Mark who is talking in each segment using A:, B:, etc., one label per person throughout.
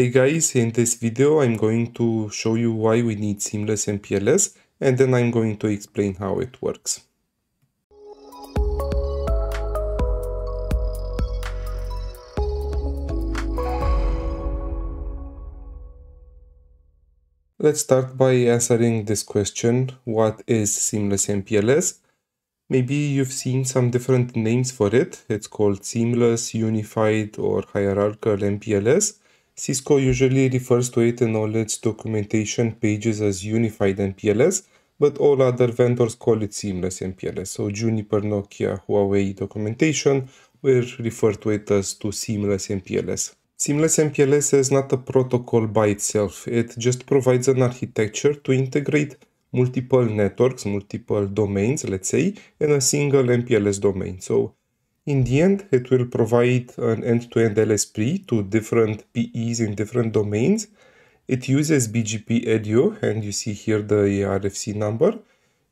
A: Hey guys, in this video I'm going to show you why we need Seamless MPLS, and then I'm going to explain how it works. Let's start by answering this question, what is Seamless MPLS? Maybe you've seen some different names for it. It's called Seamless, Unified or Hierarchical MPLS. Cisco usually refers to it in all its documentation pages as Unified MPLS, but all other vendors call it Seamless MPLS. So Juniper, Nokia, Huawei documentation will refer to it as to Seamless MPLS. Seamless MPLS is not a protocol by itself. It just provides an architecture to integrate multiple networks, multiple domains, let's say, in a single MPLS domain. So in the end, it will provide an end-to-end LSP to different PEs in different domains. It uses BGP Edu, and you see here the RFC number.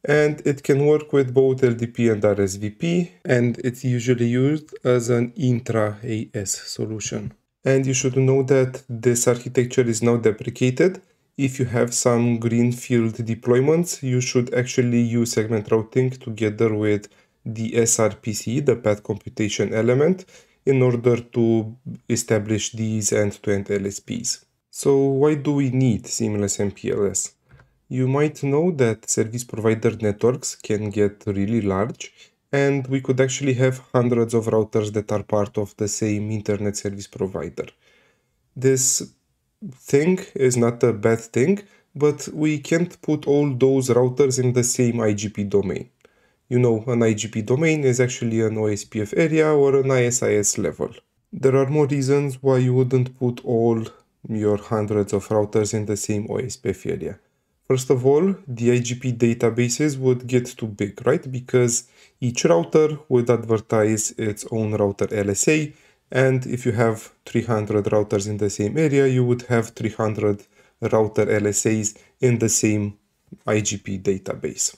A: And it can work with both LDP and RSVP, and it's usually used as an intra-AS solution. And you should know that this architecture is now deprecated. If you have some greenfield deployments, you should actually use segment routing together with the SRPC, the path computation element, in order to establish these end-to-end LSPs. So why do we need seamless MPLS? You might know that service provider networks can get really large and we could actually have hundreds of routers that are part of the same internet service provider. This thing is not a bad thing, but we can't put all those routers in the same IGP domain you know, an IGP domain is actually an OSPF area or an ISIS level. There are more reasons why you wouldn't put all your hundreds of routers in the same OSPF area. First of all, the IGP databases would get too big, right? Because each router would advertise its own router LSA. And if you have 300 routers in the same area, you would have 300 router LSAs in the same IGP database.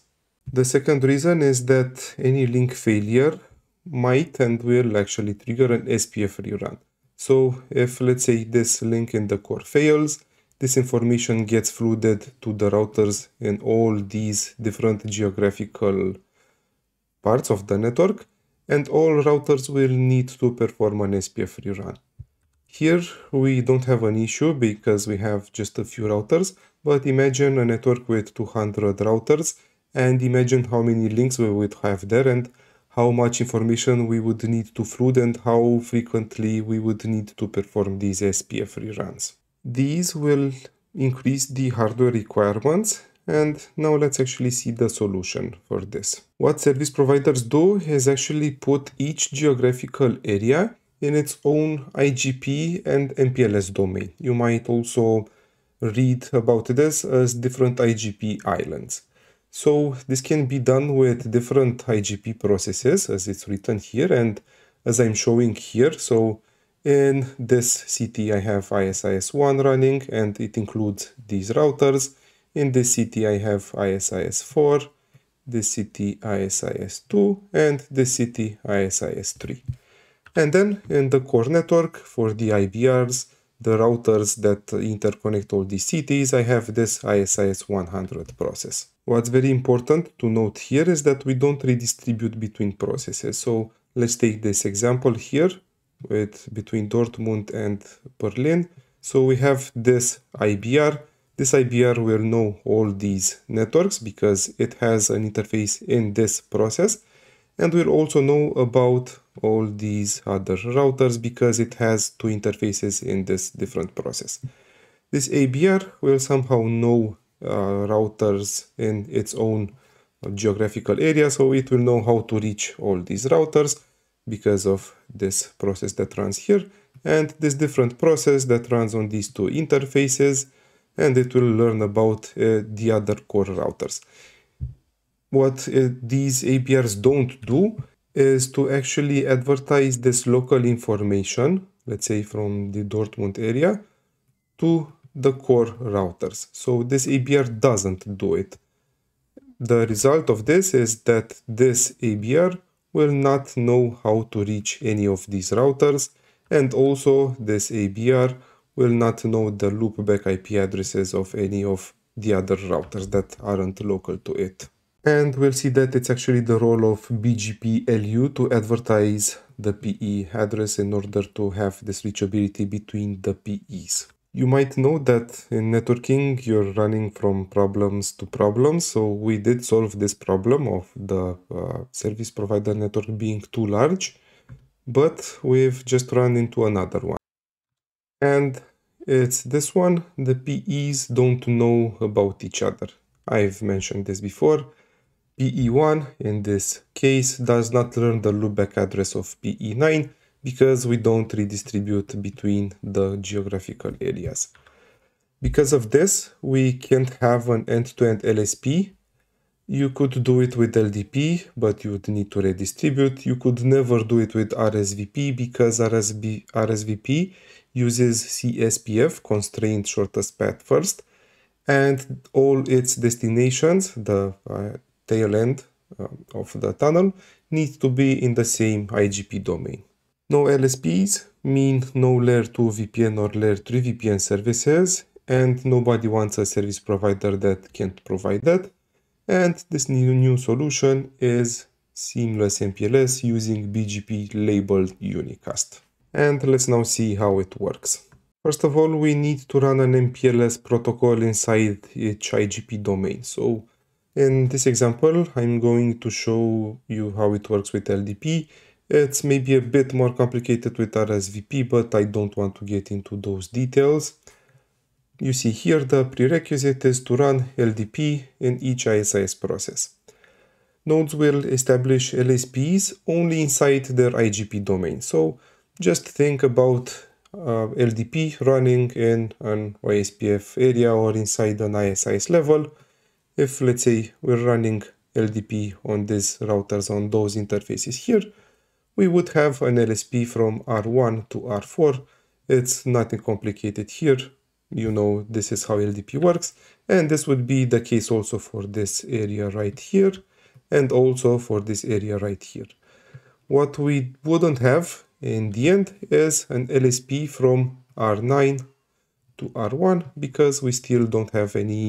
A: The second reason is that any link failure might and will actually trigger an SPF rerun. So if let's say this link in the core fails, this information gets flooded to the routers in all these different geographical parts of the network and all routers will need to perform an SPF rerun. Here we don't have an issue because we have just a few routers, but imagine a network with 200 routers and imagine how many links we would have there and how much information we would need to flood and how frequently we would need to perform these SPF reruns. These will increase the hardware requirements and now let's actually see the solution for this. What service providers do is actually put each geographical area in its own IGP and MPLS domain. You might also read about this as different IGP islands. So this can be done with different IGP processes as it's written here and as I'm showing here. So in this CT I have ISIS1 running and it includes these routers. In this CT I have ISIS4, this CT ISIS2 and this CT ISIS3. And then in the core network for the IBRs the routers that interconnect all these cities, I have this ISIS 100 process. What's very important to note here is that we don't redistribute between processes. So let's take this example here with between Dortmund and Berlin. So we have this IBR. This IBR will know all these networks because it has an interface in this process and we'll also know about all these other routers because it has two interfaces in this different process. This ABR will somehow know uh, routers in its own geographical area, so it will know how to reach all these routers because of this process that runs here and this different process that runs on these two interfaces and it will learn about uh, the other core routers. What uh, these APRs don't do is to actually advertise this local information, let's say from the Dortmund area, to the core routers. So this ABR doesn't do it. The result of this is that this ABR will not know how to reach any of these routers and also this ABR will not know the loopback IP addresses of any of the other routers that aren't local to it. And we'll see that it's actually the role of BGP LU to advertise the PE address in order to have this reachability between the PEs. You might know that in networking you're running from problems to problems, so we did solve this problem of the uh, service provider network being too large, but we've just run into another one. And it's this one, the PEs don't know about each other. I've mentioned this before. PE1 in this case does not learn the loopback address of PE9 because we don't redistribute between the geographical areas. Because of this, we can't have an end-to-end -end LSP. You could do it with LDP, but you would need to redistribute. You could never do it with RSVP because RSB, RSVP uses CSPF, constrained shortest path first, and all its destinations, the uh, tail end uh, of the tunnel needs to be in the same IGP domain. No LSPs mean no layer 2 VPN or layer 3 VPN services and nobody wants a service provider that can't provide that. And this new, new solution is seamless MPLS using BGP labeled unicast. And let's now see how it works. First of all, we need to run an MPLS protocol inside each IGP domain. So in this example, I'm going to show you how it works with LDP. It's maybe a bit more complicated with RSVP, but I don't want to get into those details. You see here the prerequisite is to run LDP in each ISIS process. Nodes will establish LSPs only inside their IGP domain. So just think about uh, LDP running in an OSPF area or inside an ISIS level if let's say we're running LDP on these routers on those interfaces here, we would have an LSP from R1 to R4. It's nothing complicated here. You know, this is how LDP works. And this would be the case also for this area right here and also for this area right here. What we wouldn't have in the end is an LSP from R9 to R1 because we still don't have any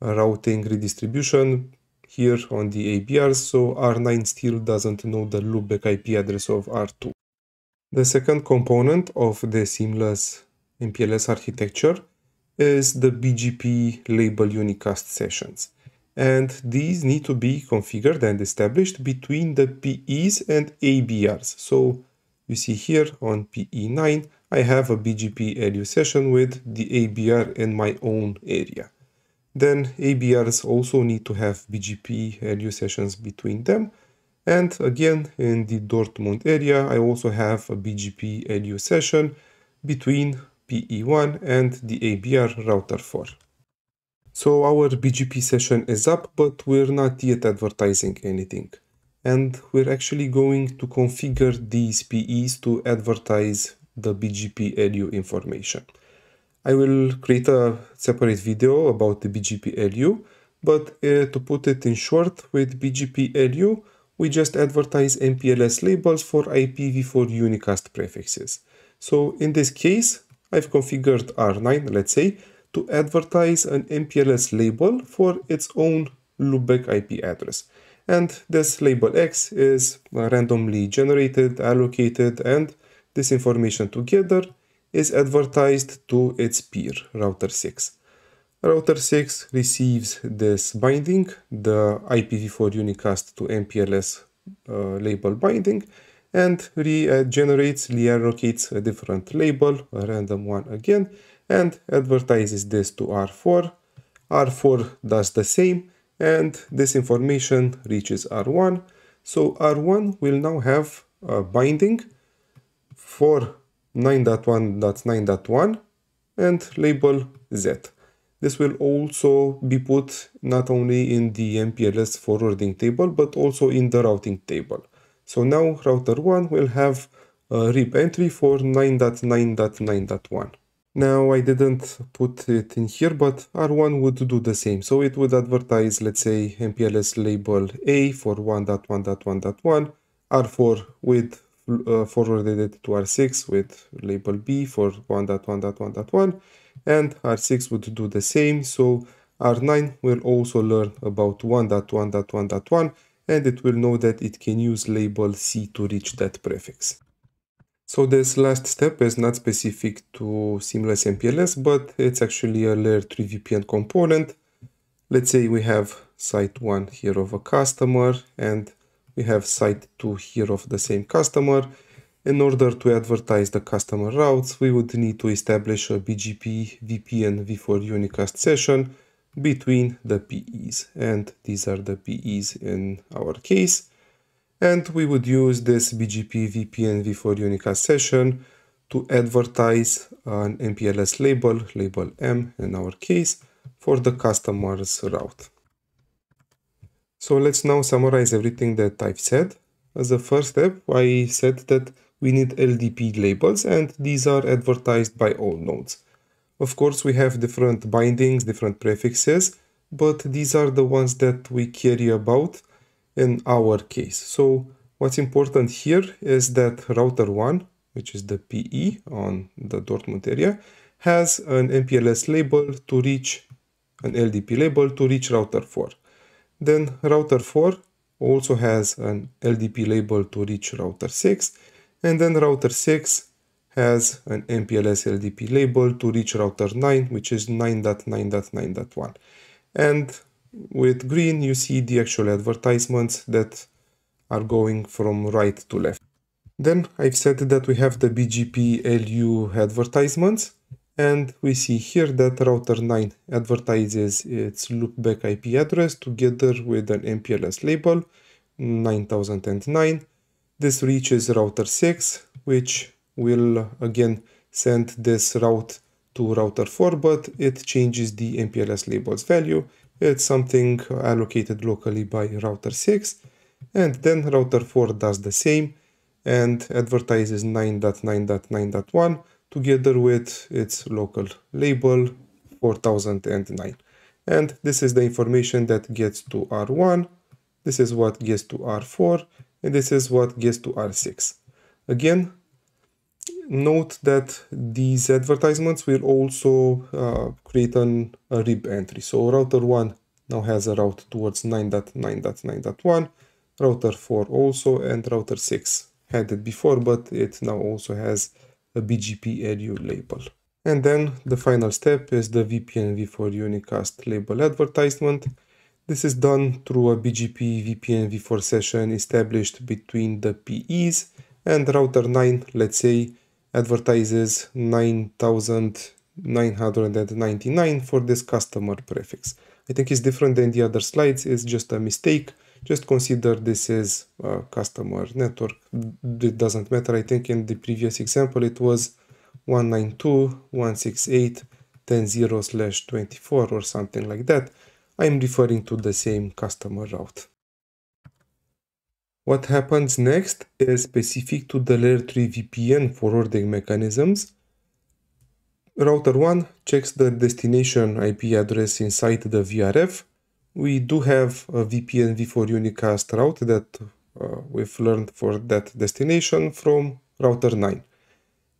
A: routing redistribution here on the ABR, so R9 still doesn't know the loopback IP address of R2. The second component of the seamless MPLS architecture is the BGP label unicast sessions. And these need to be configured and established between the PEs and ABRs. So you see here on PE9, I have a BGP LU session with the ABR in my own area then ABRs also need to have BGP LU sessions between them. And again, in the Dortmund area, I also have a BGP LU session between PE1 and the ABR router 4. So our BGP session is up, but we're not yet advertising anything. And we're actually going to configure these PEs to advertise the BGP LU information. I will create a separate video about the BGP-LU, but uh, to put it in short, with BGP-LU, we just advertise MPLS labels for IPv4 unicast prefixes. So in this case, I've configured R9, let's say, to advertise an MPLS label for its own loopback IP address. And this label X is randomly generated, allocated, and this information together is advertised to its peer, router 6. Router 6 receives this binding, the IPv4 unicast to MPLS uh, label binding, and regenerates, reallocates a different label, a random one again, and advertises this to R4. R4 does the same, and this information reaches R1. So R1 will now have a binding for 9.1.9.1 and label Z. This will also be put not only in the MPLS forwarding table, but also in the routing table. So now router 1 will have a RIP entry for 9.9.9.1. Now I didn't put it in here, but R1 would do the same. So it would advertise, let's say, MPLS label A for 1.1.1.1, R4 with uh, forwarded it to R6 with label B for 1.1.1.1 and R6 would do the same. So R9 will also learn about 1.1.1.1 and it will know that it can use label C to reach that prefix. So this last step is not specific to Seamless MPLS, but it's actually a layer 3 VPN component. Let's say we have site 1 here of a customer and we have site 2 here of the same customer. In order to advertise the customer routes, we would need to establish a BGP, VPN, v4 unicast session between the PEs. And these are the PEs in our case. And we would use this BGP, VPN, v4 unicast session to advertise an MPLS label, label M in our case, for the customer's route. So let's now summarize everything that I've said. As a first step, I said that we need LDP labels and these are advertised by all nodes. Of course, we have different bindings, different prefixes, but these are the ones that we care about in our case. So what's important here is that router 1, which is the PE on the Dortmund area, has an MPLS label to reach an LDP label to reach router 4. Then router 4 also has an LDP label to reach router 6 and then router 6 has an MPLS LDP label to reach router 9 which is 9.9.9.1 and with green you see the actual advertisements that are going from right to left. Then I've said that we have the BGP LU advertisements and we see here that router 9 advertises its loopback IP address together with an MPLS label 9009. This reaches router 6 which will again send this route to router 4 but it changes the MPLS label's value. It's something allocated locally by router 6 and then router 4 does the same and advertises 9.9.9.1 together with its local label 4009. And this is the information that gets to R1, this is what gets to R4, and this is what gets to R6. Again, note that these advertisements will also uh, create an, a RIB entry. So router 1 now has a route towards 9.9.9.1, router 4 also, and router 6 had it before, but it now also has a BGP ADU label. And then the final step is the VPN v4 unicast label advertisement. This is done through a BGP VPN v4 session established between the PEs and router 9, let's say, advertises 9999 for this customer prefix. I think it's different than the other slides, it's just a mistake just consider this is a customer network. It doesn't matter. I think in the previous example, it was 192168100 slash 24 or something like that. I'm referring to the same customer route. What happens next is specific to the layer 3 VPN forwarding mechanisms. Router 1 checks the destination IP address inside the VRF we do have a VPN v4 unicast route that uh, we've learned for that destination from router 9.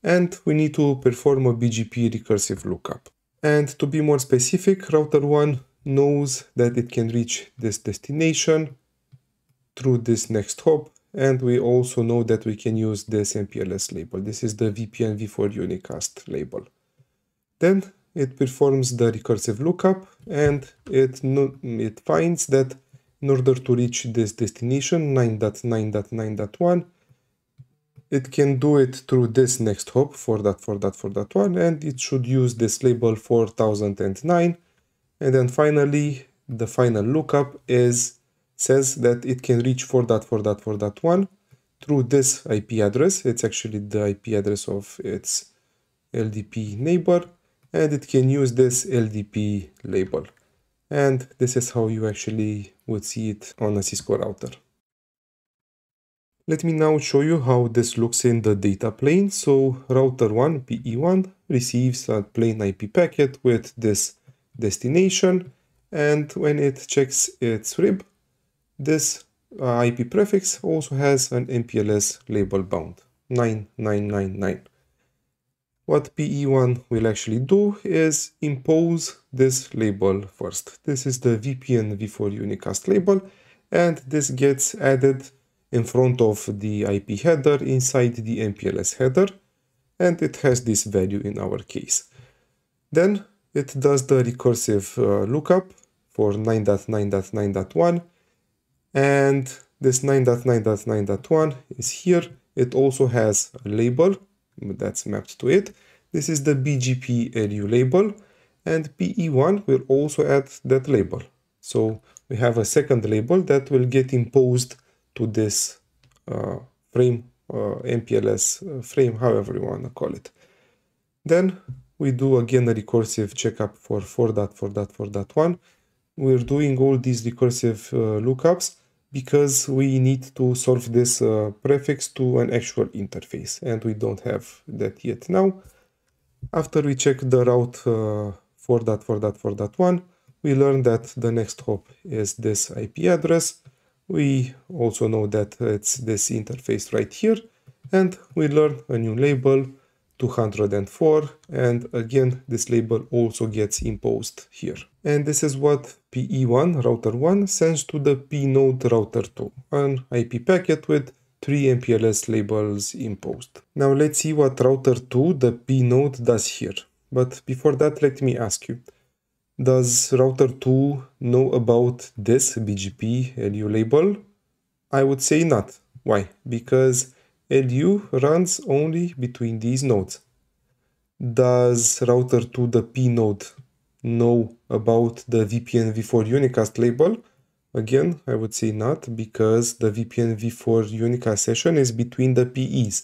A: And we need to perform a BGP recursive lookup. And to be more specific, router 1 knows that it can reach this destination through this next hop. And we also know that we can use this MPLS label. This is the VPN v4 unicast label. Then it performs the recursive lookup and it, it finds that in order to reach this destination 9.9.9.1 it can do it through this next hop for that for that for that one and it should use this label 4009 and then finally the final lookup is says that it can reach for that for that for that one through this IP address it's actually the IP address of its LDP neighbor and it can use this LDP label. And this is how you actually would see it on a Cisco router. Let me now show you how this looks in the data plane. So router 1, PE1, receives a plain IP packet with this destination. And when it checks its RIB, this uh, IP prefix also has an MPLS label bound, 9999 what PE1 will actually do is impose this label first. This is the VPN v4 unicast label and this gets added in front of the IP header inside the MPLS header and it has this value in our case. Then it does the recursive uh, lookup for 9.9.9.1 and this 9.9.9.1 is here. It also has a label that's mapped to it. This is the BGP LU label and PE1 will also add that label. So we have a second label that will get imposed to this uh, frame, uh, MPLS uh, frame, however you want to call it. Then we do again a recursive checkup for 4.4.4.1. We're doing all these recursive uh, lookups because we need to solve this uh, prefix to an actual interface and we don't have that yet now. After we check the route uh, for that, for that, for that one, we learn that the next hop is this IP address. We also know that it's this interface right here and we learn a new label 204 and again this label also gets imposed here and this is what PE1 router 1 sends to the P node router 2 an IP packet with 3 MPLS labels imposed. Now let's see what router 2 the P node does here but before that let me ask you does router 2 know about this BGP LU label? I would say not. Why? Because and u runs only between these nodes. Does router to the P node know about the VPN v4 unicast label? Again, I would say not because the VPN v4 unicast session is between the PEs.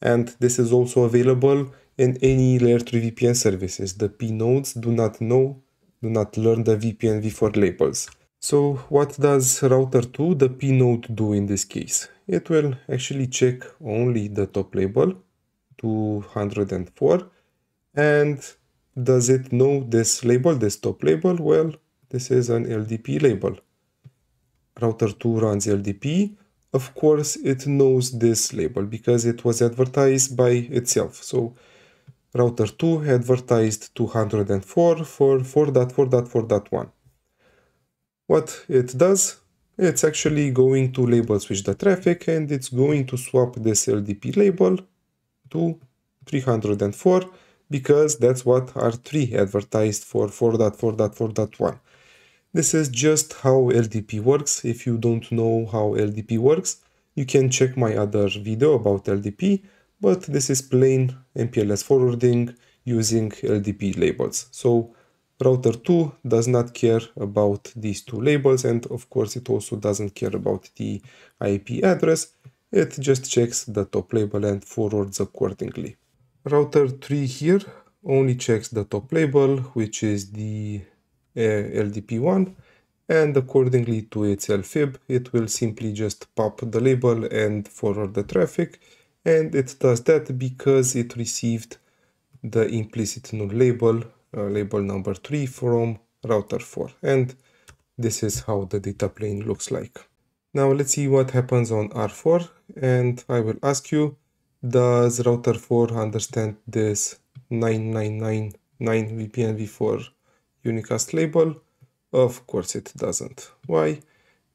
A: And this is also available in any layer 3 VPN services. The P nodes do not know, do not learn the VPN v4 labels. So what does router 2, the P node, do in this case? It will actually check only the top label, 204, and does it know this label, this top label? Well, this is an LDP label. Router 2 runs LDP. Of course, it knows this label because it was advertised by itself. So router 2 advertised 204 for 4.4.4.1 what it does, it's actually going to label switch the traffic and it's going to swap this LDP label to 304 because that's what R3 advertised for 4.4.4.1. This is just how LDP works. If you don't know how LDP works, you can check my other video about LDP, but this is plain MPLS forwarding using LDP labels. So Router 2 does not care about these two labels and of course it also doesn't care about the IP address. It just checks the top label and forwards accordingly. Router 3 here only checks the top label which is the uh, LDP1 and accordingly to its LFIB it will simply just pop the label and forward the traffic and it does that because it received the implicit null label uh, label number 3 from router 4 and this is how the data plane looks like. Now let's see what happens on R4 and I will ask you does router 4 understand this 9999 VPNv4 unicast label? Of course it doesn't. Why?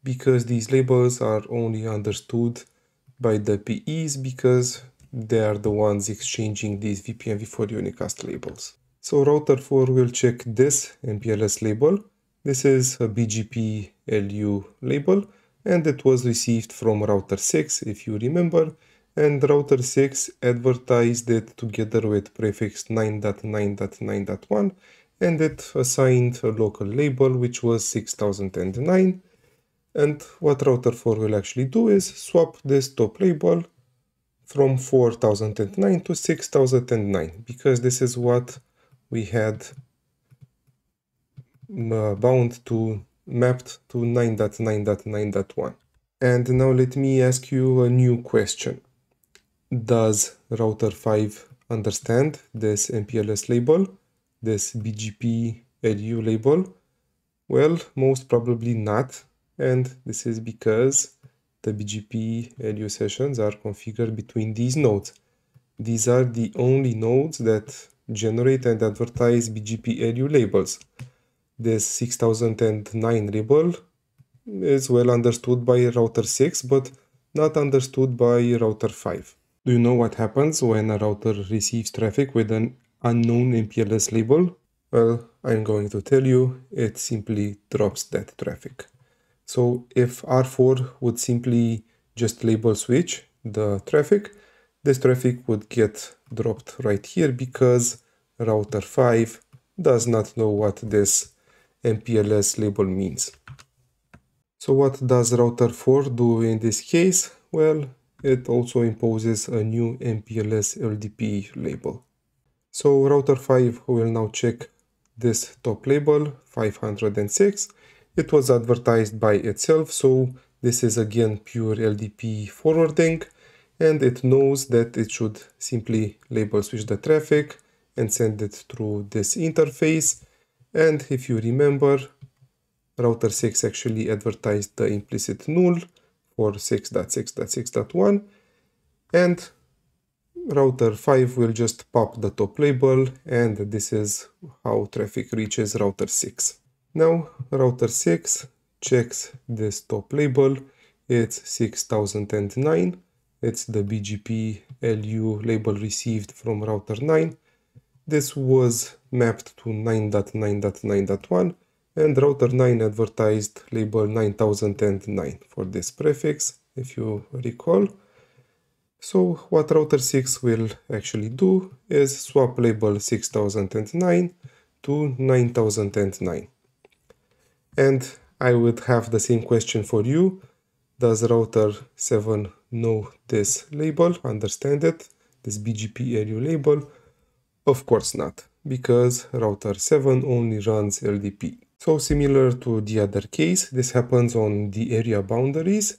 A: Because these labels are only understood by the PEs because they are the ones exchanging these VPNv4 unicast labels. So router 4 will check this MPLS label. This is a BGP LU label and it was received from router 6 if you remember and router 6 advertised it together with prefix 9.9.9.1 and it assigned a local label which was 6009 and what router 4 will actually do is swap this top label from 4009 to 6009 because this is what we had mm, uh, bound to mapped to 9.9.9.1. And now let me ask you a new question. Does router 5 understand this MPLS label, this BGP LU label? Well, most probably not. And this is because the BGP LU sessions are configured between these nodes. These are the only nodes that generate and advertise BGP labels. This 6009 label is well understood by router 6 but not understood by router 5. Do you know what happens when a router receives traffic with an unknown MPLS label? Well, I'm going to tell you, it simply drops that traffic. So if R4 would simply just label switch the traffic, this traffic would get dropped right here because router 5 does not know what this MPLS label means. So what does router 4 do in this case? Well, it also imposes a new MPLS LDP label. So router 5 will now check this top label 506. It was advertised by itself, so this is again pure LDP forwarding and it knows that it should simply label switch the traffic and send it through this interface and if you remember router 6 actually advertised the implicit null for 6.6.6.1 and router 5 will just pop the top label and this is how traffic reaches router 6. Now router 6 checks this top label, it's 6009 it's the BGP LU label received from router 9. This was mapped to 9.9.9.1 and router 9 advertised label 9009 for this prefix, if you recall. So what router 6 will actually do is swap label 6009 to 9009. And I would have the same question for you. Does router 7 know this label, understand it, this BGP ARU label? Of course not, because router 7 only runs LDP. So similar to the other case, this happens on the area boundaries.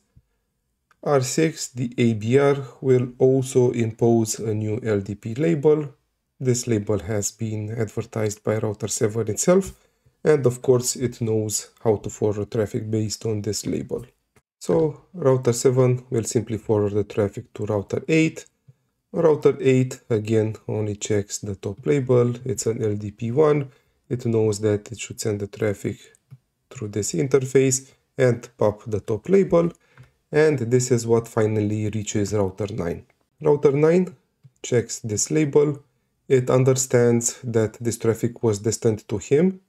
A: R6, the ABR will also impose a new LDP label. This label has been advertised by router 7 itself, and of course it knows how to forward traffic based on this label. So router 7 will simply forward the traffic to router 8. Router 8 again only checks the top label. It's an LDP1. It knows that it should send the traffic through this interface and pop the top label. And this is what finally reaches router 9. Router 9 checks this label. It understands that this traffic was destined to him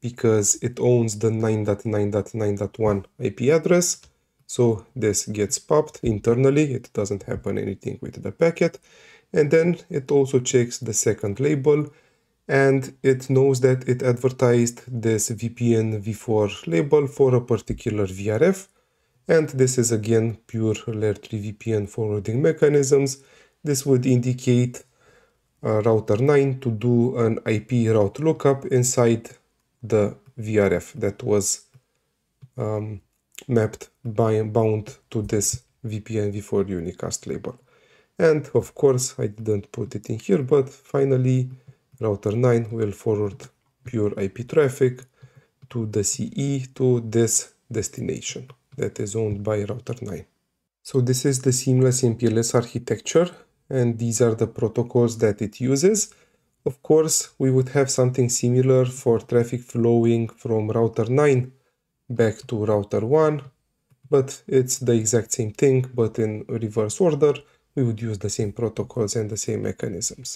A: because it owns the 9.9.9.1 IP address so this gets popped internally, it doesn't happen anything with the packet. And then it also checks the second label and it knows that it advertised this VPN v4 label for a particular VRF. And this is again pure layer 3 VPN forwarding mechanisms. This would indicate a router 9 to do an IP route lookup inside the VRF that was um, mapped by bound to this VPN v4 unicast label. And of course, I didn't put it in here, but finally, router 9 will forward pure IP traffic to the CE to this destination that is owned by router 9. So this is the seamless MPLS architecture and these are the protocols that it uses. Of course, we would have something similar for traffic flowing from router 9 back to router 1 but it's the exact same thing but in reverse order we would use the same protocols and the same mechanisms